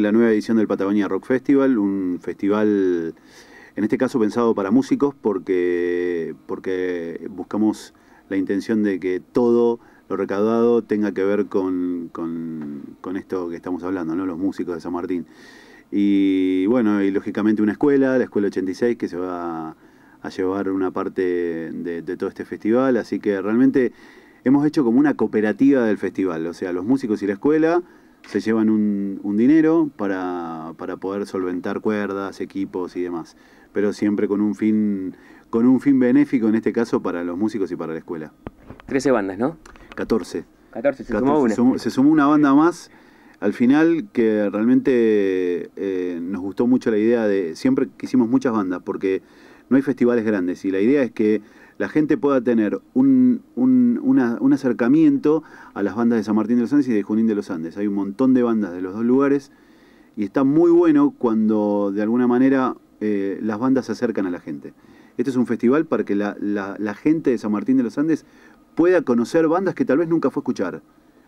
la nueva edición del Patagonia Rock Festival, un festival en este caso pensado para músicos porque, porque buscamos la intención de que todo lo recaudado tenga que ver con, con, esto que estamos hablando, los músicos de San Martín. Y bueno, y lógicamente una escuela, la Escuela 86, que se va a llevar una parte de, de todo este festival, así que realmente hemos hecho como una cooperativa del festival, o sea, los músicos y la escuela se llevan un, un dinero para, poder solventar cuerdas, equipos y demás, pero siempre con un fin con un fin benéfico, en este caso para los músicos y para la escuela. 13 bandas, ¿no? 14. se sumó una. se sumó una banda más al final que realmente eh, nos gustó mucho la idea de, siempre quisimos muchas bandas, porque no hay festivales grandes y la idea es que la gente pueda tener un, acercamiento a las bandas de San Martín de los Andes y de Junín de los Andes. Hay un montón de bandas de los dos lugares y está muy bueno cuando de alguna manera eh, las bandas se acercan a la gente. Este es un festival para que la, gente de San Martín de los Andes pueda conocer bandas que tal vez nunca fue a escuchar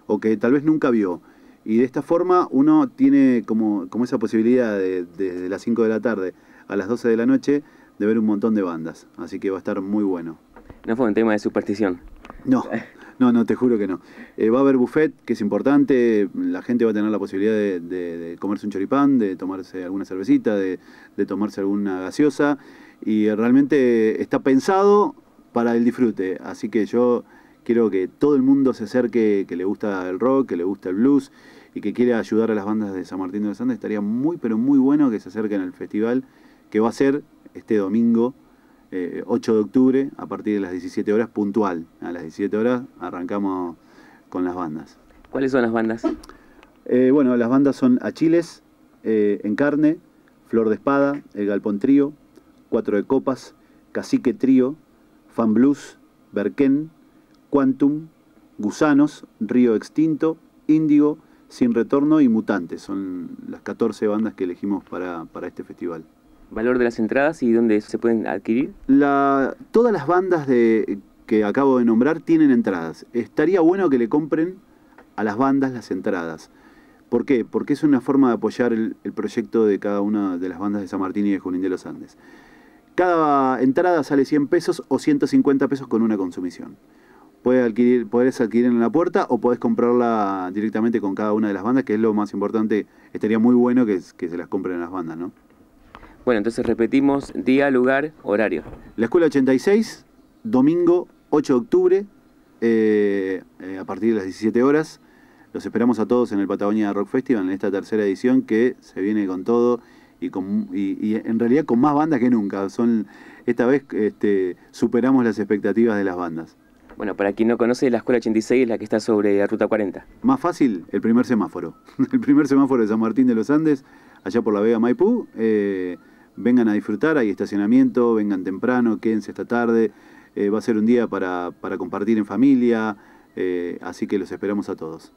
o que tal vez nunca vio. Y de esta forma uno tiene como, esa posibilidad desde las 5 de la tarde a las 12 de la noche de ver un montón de bandas, así que va a estar muy bueno. No fue un tema de superstición. No, no, no, te juro que no. Eh, va a haber buffet, que es importante, la gente va a tener la posibilidad de, comerse un choripán, de tomarse alguna cervecita, de, de tomarse alguna gaseosa, y realmente está pensado para el disfrute, así que yo quiero que todo el mundo se acerque, que le gusta el rock, que le gusta el blues y que quiera ayudar a las bandas de San Martín de los Andes, estaría muy, pero muy bueno que se acerquen al festival que va a ser este domingo 8 eh, de octubre a partir de las 17 horas puntual. A las 17 horas arrancamos con las bandas. ¿Cuáles son las bandas? Eh, bueno, las bandas son Achiles, eh, En Carne, Flor de Espada, El Galpón Trío, Cuatro de Copas, Cacique Trío, Fan Blues, Berquén, Quantum, Gusanos, Río Extinto, Índigo, Sin Retorno y Mutantes. Son las 14 bandas que elegimos para este festival valor de las entradas y dónde se pueden adquirir? todas las bandas que acabo de nombrar tienen entradas. Estaría bueno que le compren a las bandas las entradas. ¿Por qué? Porque es una forma de apoyar el, proyecto de cada una de las bandas de San Martín y de Junín de los Andes. Cada entrada sale 100 pesos o 150 pesos con una consumición. Puedes adquirir, podés adquirir en la puerta o podés comprarla directamente con cada una de las bandas, que es lo más importante. Estaría muy bueno que, se las compren a las bandas, ¿no? Bueno, entonces repetimos día, lugar, horario. La escuela 86, domingo 8 de octubre, eh, eh, a partir de las 17 horas. Los esperamos a todos en el Patagonia Rock Festival, en esta tercera edición que se viene con todo y, en realidad con más bandas que nunca. Son, esta vez este, superamos las expectativas de las bandas. Bueno, para quien no conoce, la Escuela 86 es la que está sobre la Ruta 40. Más fácil, el primer semáforo. El primer semáforo de San Martín de los Andes, allá por la Vega Maipú. Eh, vengan a disfrutar, hay estacionamiento, vengan temprano, quédense esta tarde, eh, va a ser un día para, compartir en familia, eh, así que los esperamos a todos.